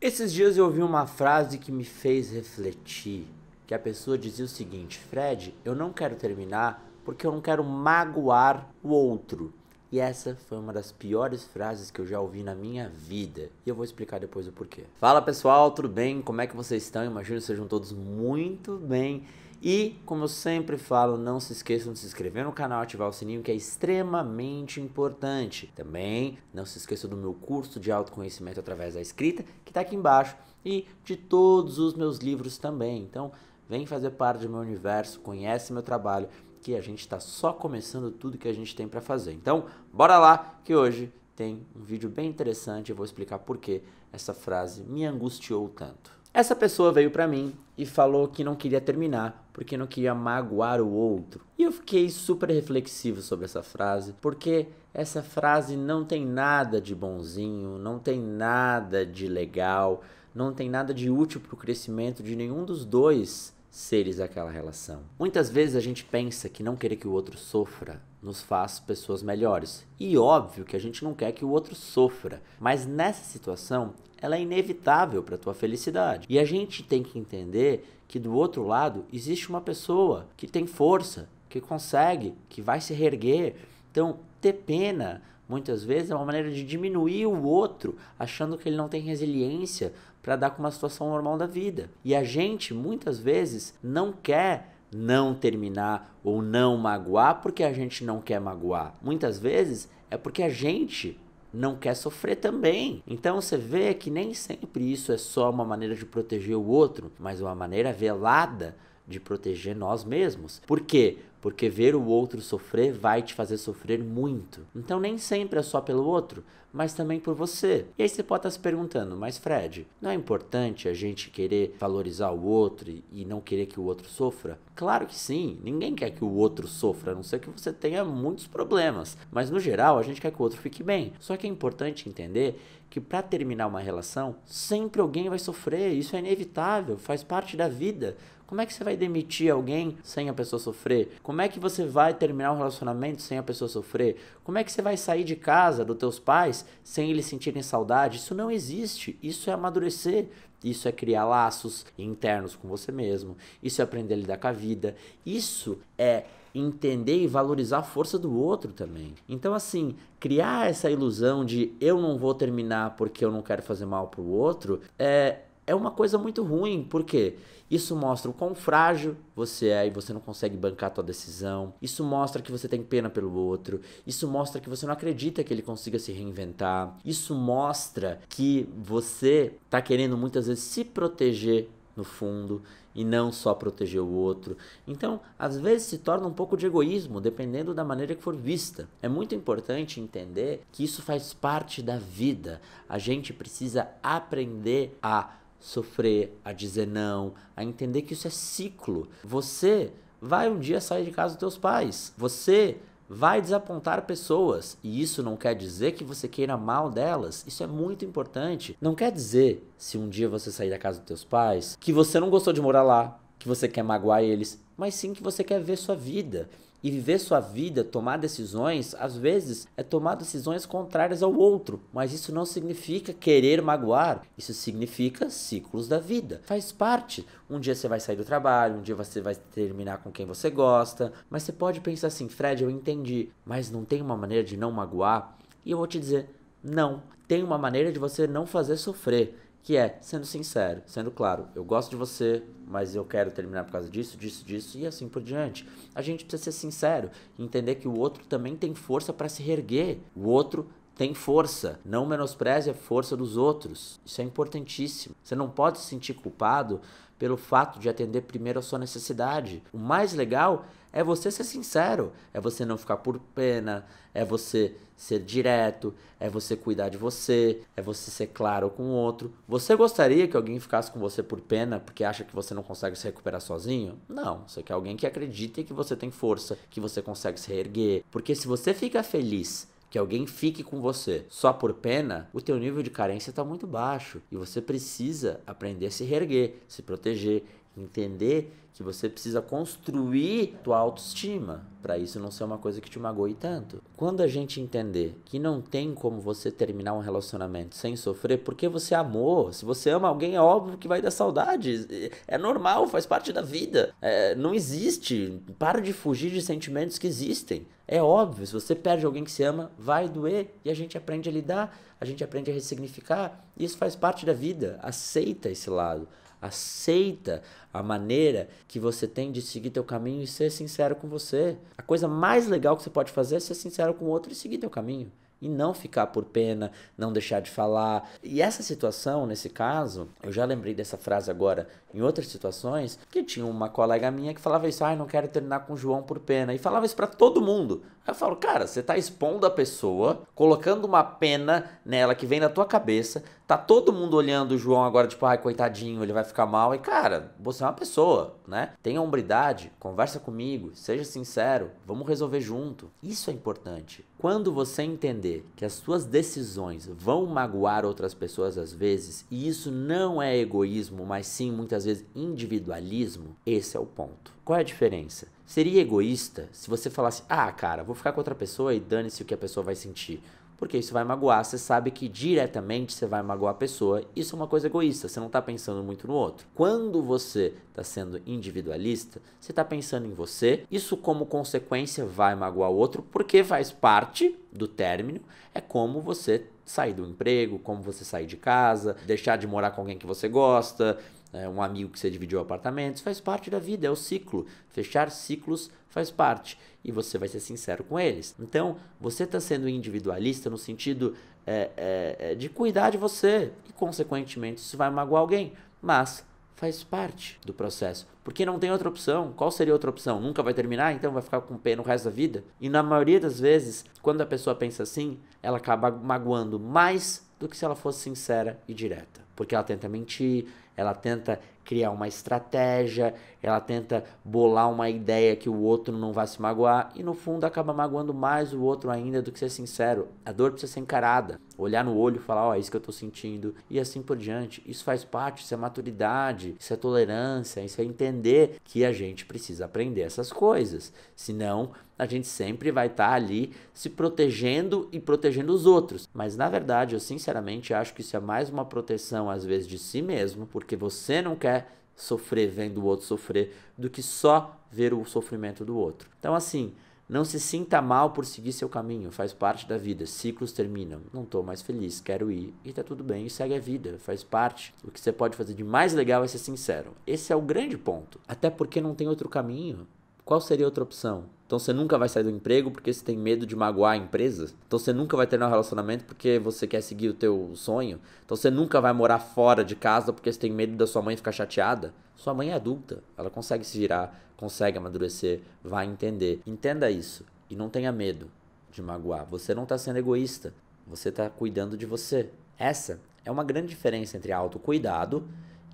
Esses dias eu ouvi uma frase que me fez refletir, que a pessoa dizia o seguinte: "Fred, eu não quero terminar porque eu não quero magoar o outro". E essa foi uma das piores frases que eu já ouvi na minha vida. E eu vou explicar depois o porquê. Fala pessoal, tudo bem? Como é que vocês estão? Imagino que sejam todos muito bem. E, como eu sempre falo, não se esqueçam de se inscrever no canal, ativar o sininho, que é extremamente importante. Também não se esqueçam do meu curso de autoconhecimento através da escrita, que está aqui embaixo, e de todos os meus livros também. Então, vem fazer parte do meu universo, conhece meu trabalho, que a gente está só começando tudo que a gente tem para fazer. Então, bora lá, que hoje tem um vídeo bem interessante, eu vou explicar por que essa frase me angustiou tanto. Essa pessoa veio para mim e falou que não queria terminar porque não queria magoar o outro. E eu fiquei super reflexivo sobre essa frase, porque essa frase não tem nada de bonzinho, não tem nada de legal, não tem nada de útil para o crescimento de nenhum dos dois seres aquela relação. Muitas vezes a gente pensa que não querer que o outro sofra nos faz pessoas melhores. E óbvio que a gente não quer que o outro sofra, mas nessa situação ela é inevitável para tua felicidade. E a gente tem que entender que do outro lado existe uma pessoa que tem força, que consegue, que vai se reerguer. Então, ter pena muitas vezes é uma maneira de diminuir o outro, achando que ele não tem resiliência para dar com uma situação normal da vida. E a gente muitas vezes não quer não terminar ou não magoar porque a gente não quer magoar. Muitas vezes é porque a gente não quer sofrer também. Então você vê que nem sempre isso é só uma maneira de proteger o outro, mas é uma maneira velada de proteger nós mesmos. Por quê? Porque ver o outro sofrer vai te fazer sofrer muito. Então nem sempre é só pelo outro, mas também por você. E aí você pode estar se perguntando, mas Fred, não é importante a gente querer valorizar o outro e não querer que o outro sofra? Claro que sim, ninguém quer que o outro sofra, a não ser que você tenha muitos problemas. Mas no geral, a gente quer que o outro fique bem. Só que é importante entender que para terminar uma relação, sempre alguém vai sofrer, isso é inevitável, faz parte da vida. Como é que você vai demitir alguém sem a pessoa sofrer? Como é que você vai terminar um relacionamento sem a pessoa sofrer? Como é que você vai sair de casa dos teus pais sem eles sentirem saudade? Isso não existe. Isso é amadurecer. Isso é criar laços internos com você mesmo. Isso é aprender a lidar com a vida. Isso é entender e valorizar a força do outro também. Então, assim, criar essa ilusão de eu não vou terminar porque eu não quero fazer mal pro outro é é uma coisa muito ruim, porque isso mostra o quão frágil você é e você não consegue bancar a tua decisão. Isso mostra que você tem pena pelo outro. Isso mostra que você não acredita que ele consiga se reinventar. Isso mostra que você está querendo muitas vezes se proteger no fundo e não só proteger o outro. Então, às vezes se torna um pouco de egoísmo, dependendo da maneira que for vista. É muito importante entender que isso faz parte da vida. A gente precisa aprender a sofrer, a dizer não, a entender que isso é ciclo. Você vai um dia sair de casa dos teus pais. Você vai desapontar pessoas e isso não quer dizer que você queira mal delas. Isso é muito importante. Não quer dizer se um dia você sair da casa dos teus pais que você não gostou de morar lá, que você quer magoar eles, mas sim que você quer ver sua vida. E viver sua vida, tomar decisões, às vezes é tomar decisões contrárias ao outro, mas isso não significa querer magoar, isso significa ciclos da vida. Faz parte. Um dia você vai sair do trabalho, um dia você vai terminar com quem você gosta, mas você pode pensar assim: Fred, eu entendi, mas não tem uma maneira de não magoar? E eu vou te dizer: não, tem uma maneira de você não fazer sofrer que é sendo sincero, sendo claro, eu gosto de você, mas eu quero terminar por causa disso, disso, disso e assim por diante. A gente precisa ser sincero, entender que o outro também tem força para se reerguer. O outro tem força. Não menospreze a força dos outros. Isso é importantíssimo. Você não pode se sentir culpado pelo fato de atender primeiro a sua necessidade. O mais legal é você ser sincero, é você não ficar por pena, é você ser direto, é você cuidar de você, é você ser claro com o outro. Você gostaria que alguém ficasse com você por pena porque acha que você não consegue se recuperar sozinho? Não, você quer alguém que acredite que você tem força, que você consegue se reerguer. Porque se você fica feliz que alguém fique com você só por pena, o teu nível de carência está muito baixo e você precisa aprender a se reerguer, se proteger, Entender que você precisa construir tua autoestima para isso não ser uma coisa que te magoe tanto. Quando a gente entender que não tem como você terminar um relacionamento sem sofrer, porque você amou. Se você ama alguém, é óbvio que vai dar saudade. É normal, faz parte da vida. É, não existe. Para de fugir de sentimentos que existem. É óbvio, se você perde alguém que se ama, vai doer e a gente aprende a lidar, a gente aprende a ressignificar. Isso faz parte da vida. Aceita esse lado. Aceita a maneira que você tem de seguir teu caminho e ser sincero com você. A coisa mais legal que você pode fazer é ser sincero com o outro e seguir teu caminho e não ficar por pena, não deixar de falar. E essa situação, nesse caso, eu já lembrei dessa frase agora em outras situações, que tinha uma colega minha que falava isso, ai, ah, não quero terminar com o João por pena, e falava isso para todo mundo. Aí eu falo, cara, você tá expondo a pessoa, colocando uma pena nela que vem na tua cabeça, Tá todo mundo olhando o João agora, tipo, ai, coitadinho, ele vai ficar mal. E, cara, você é uma pessoa, né? Tenha hombridade, conversa comigo, seja sincero, vamos resolver junto. Isso é importante. Quando você entender que as suas decisões vão magoar outras pessoas às vezes, e isso não é egoísmo, mas sim muitas vezes individualismo, esse é o ponto. Qual é a diferença? Seria egoísta se você falasse, ah, cara, vou ficar com outra pessoa e dane-se o que a pessoa vai sentir porque isso vai magoar. Você sabe que diretamente você vai magoar a pessoa. Isso é uma coisa egoísta, você não está pensando muito no outro. Quando você está sendo individualista, você está pensando em você. Isso, como consequência, vai magoar o outro, porque faz parte do término. É como você sair do emprego, como você sair de casa, deixar de morar com alguém que você gosta, é, um amigo que você dividiu apartamentos, faz parte da vida, é o ciclo. Fechar ciclos faz parte e você vai ser sincero com eles. Então, você está sendo individualista no sentido é, é, é, de cuidar de você e, consequentemente, isso vai magoar alguém, mas faz parte do processo. Porque não tem outra opção. Qual seria outra opção? Nunca vai terminar, então vai ficar com pé no resto da vida? E na maioria das vezes, quando a pessoa pensa assim, ela acaba magoando mais do que se ela fosse sincera e direta. Porque ela tenta mentir, ela tenta criar uma estratégia, ela tenta bolar uma ideia que o outro não vai se magoar e no fundo acaba magoando mais o outro ainda do que ser sincero. A dor precisa ser encarada, olhar no olho e falar, ó, oh, é isso que eu tô sentindo e assim por diante. Isso faz parte, isso é maturidade, isso é tolerância, isso é entender que a gente precisa aprender essas coisas. Senão, a gente sempre vai estar tá ali se protegendo e protegendo os outros. Mas na verdade, eu sinceramente acho que isso é mais uma proteção às vezes de si mesmo, porque você não quer sofrer vendo o outro sofrer do que só ver o sofrimento do outro. Então, assim, não se sinta mal por seguir seu caminho, faz parte da vida. Ciclos terminam. Não estou mais feliz, quero ir e tá tudo bem, e segue a vida, faz parte. O que você pode fazer de mais legal é ser sincero. Esse é o grande ponto. Até porque não tem outro caminho. Qual seria outra opção? Então você nunca vai sair do emprego porque você tem medo de magoar a empresa? Então você nunca vai ter um relacionamento porque você quer seguir o teu sonho? Então você nunca vai morar fora de casa porque você tem medo da sua mãe ficar chateada? Sua mãe é adulta, ela consegue se girar, consegue amadurecer, vai entender. Entenda isso e não tenha medo de magoar. Você não está sendo egoísta, você está cuidando de você. Essa é uma grande diferença entre autocuidado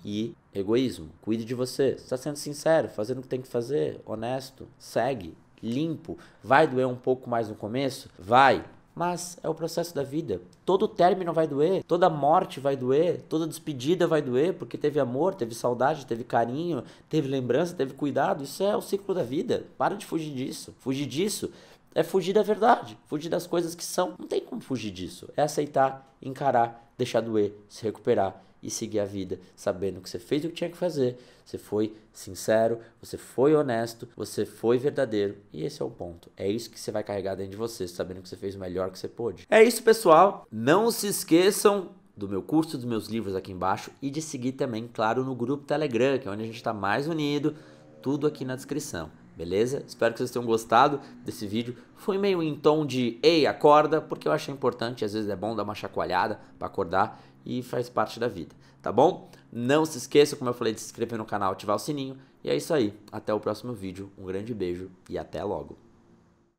e egoísmo, cuide de você. Está sendo sincero, fazendo o que tem que fazer, honesto, segue, limpo. Vai doer um pouco mais no começo? Vai. Mas é o processo da vida. Todo término vai doer, toda morte vai doer, toda despedida vai doer, porque teve amor, teve saudade, teve carinho, teve lembrança, teve cuidado. Isso é o ciclo da vida. Para de fugir disso. Fugir disso é fugir da verdade, fugir das coisas que são. Não tem como fugir disso. É aceitar, encarar, deixar doer, se recuperar e seguir a vida sabendo que você fez o que tinha que fazer, você foi sincero, você foi honesto, você foi verdadeiro. E esse é o ponto. É isso que você vai carregar dentro de você, sabendo que você fez o melhor que você pôde. É isso, pessoal. Não se esqueçam do meu curso, dos meus livros aqui embaixo e de seguir também, claro, no grupo Telegram, que é onde a gente está mais unido. Tudo aqui na descrição. Beleza? Espero que vocês tenham gostado desse vídeo. Foi meio em tom de ei, acorda, porque eu achei importante, às vezes é bom dar uma chacoalhada para acordar e faz parte da vida, tá bom? Não se esqueça, como eu falei, de se inscrever no canal, ativar o sininho. E é isso aí. Até o próximo vídeo. Um grande beijo e até logo.